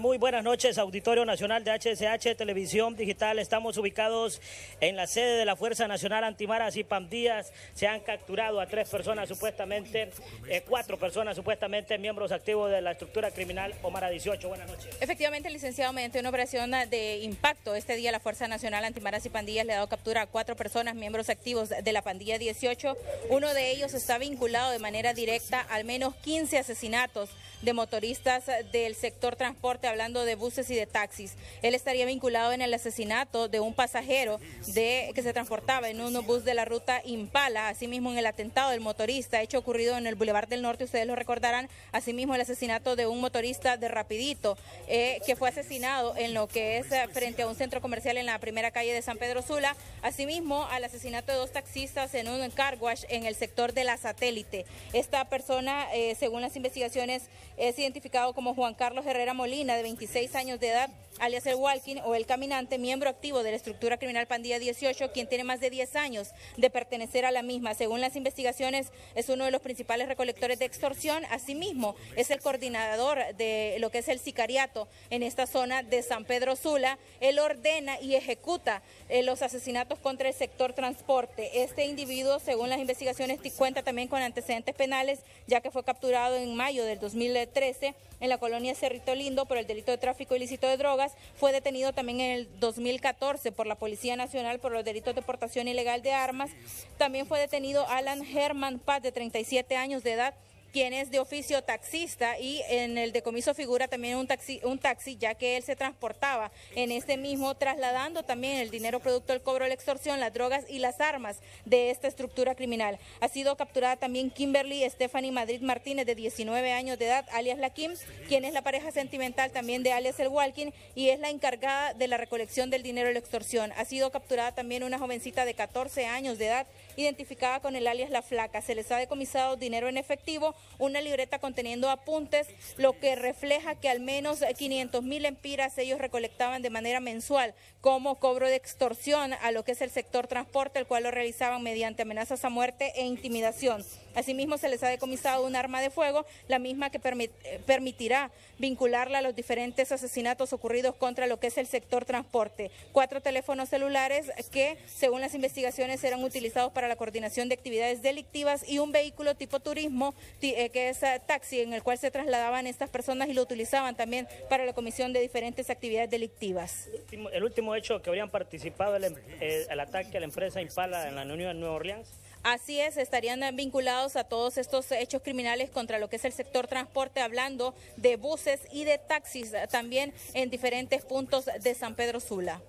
muy buenas noches, Auditorio Nacional de HSH Televisión Digital. Estamos ubicados en la sede de la Fuerza Nacional Antimaras y Pandillas. Se han capturado a tres personas supuestamente, eh, cuatro personas supuestamente miembros activos de la estructura criminal Omar 18. Buenas noches. Efectivamente, licenciado, mediante una operación de impacto, este día la Fuerza Nacional Antimaras y Pandillas le ha dado captura a cuatro personas miembros activos de la pandilla 18. Uno de ellos está vinculado de manera directa al menos 15 asesinatos de motoristas del sector transporte hablando de buses y de taxis. Él estaría vinculado en el asesinato de un pasajero de, que se transportaba en un bus de la ruta Impala, asimismo en el atentado del motorista, hecho ocurrido en el Boulevard del Norte, ustedes lo recordarán, asimismo el asesinato de un motorista de Rapidito, eh, que fue asesinado en lo que es eh, frente a un centro comercial en la primera calle de San Pedro Sula, asimismo al asesinato de dos taxistas en un car wash en el sector de la satélite. Esta persona, eh, según las investigaciones, es identificado como Juan Carlos Herrera Molina, de 26 años de edad, alias el Walking o el Caminante, miembro activo de la estructura criminal Pandilla 18, quien tiene más de 10 años de pertenecer a la misma. Según las investigaciones, es uno de los principales recolectores de extorsión. Asimismo, es el coordinador de lo que es el sicariato en esta zona de San Pedro Sula. Él ordena y ejecuta eh, los asesinatos contra el sector transporte. Este individuo, según las investigaciones, cuenta también con antecedentes penales, ya que fue capturado en mayo del 2013 en la colonia Cerritolina por el delito de tráfico ilícito de drogas. Fue detenido también en el 2014 por la Policía Nacional por los delitos de portación ilegal de armas. También fue detenido Alan Herman Paz, de 37 años de edad quien es de oficio taxista y en el decomiso figura también un taxi, un taxi ya que él se transportaba en este mismo trasladando también el dinero producto del cobro de la extorsión, las drogas y las armas de esta estructura criminal. Ha sido capturada también Kimberly Stephanie Madrid Martínez de 19 años de edad, alias la Kim, quien es la pareja sentimental también de alias el Walking y es la encargada de la recolección del dinero de la extorsión. Ha sido capturada también una jovencita de 14 años de edad identificada con el alias la Flaca. Se les ha decomisado dinero en efectivo una libreta conteniendo apuntes, lo que refleja que al menos 500 mil empiras ellos recolectaban de manera mensual como cobro de extorsión a lo que es el sector transporte, el cual lo realizaban mediante amenazas a muerte e intimidación. Asimismo, se les ha decomisado un arma de fuego, la misma que eh, permitirá vincularla a los diferentes asesinatos ocurridos contra lo que es el sector transporte. Cuatro teléfonos celulares que, según las investigaciones, serán utilizados para la coordinación de actividades delictivas y un vehículo tipo turismo, eh, que es eh, taxi, en el cual se trasladaban estas personas y lo utilizaban también para la comisión de diferentes actividades delictivas. El último, hecho que habrían participado el, el em, ataque a la empresa Impala en la Unión de Nueva Orleans Así es, estarían vinculados a todos estos hechos criminales contra lo que es el sector transporte, hablando de buses y de taxis eh, también en diferentes puntos de San Pedro Sula.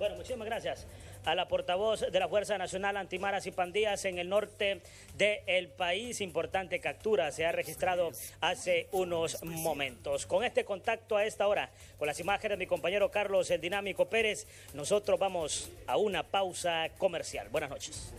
Bueno, muchísimas gracias a la portavoz de la Fuerza Nacional Antimaras y Pandillas en el norte del país. Importante captura se ha registrado hace unos momentos. Con este contacto a esta hora, con las imágenes de mi compañero Carlos el Dinámico Pérez, nosotros vamos a una pausa comercial. Buenas noches.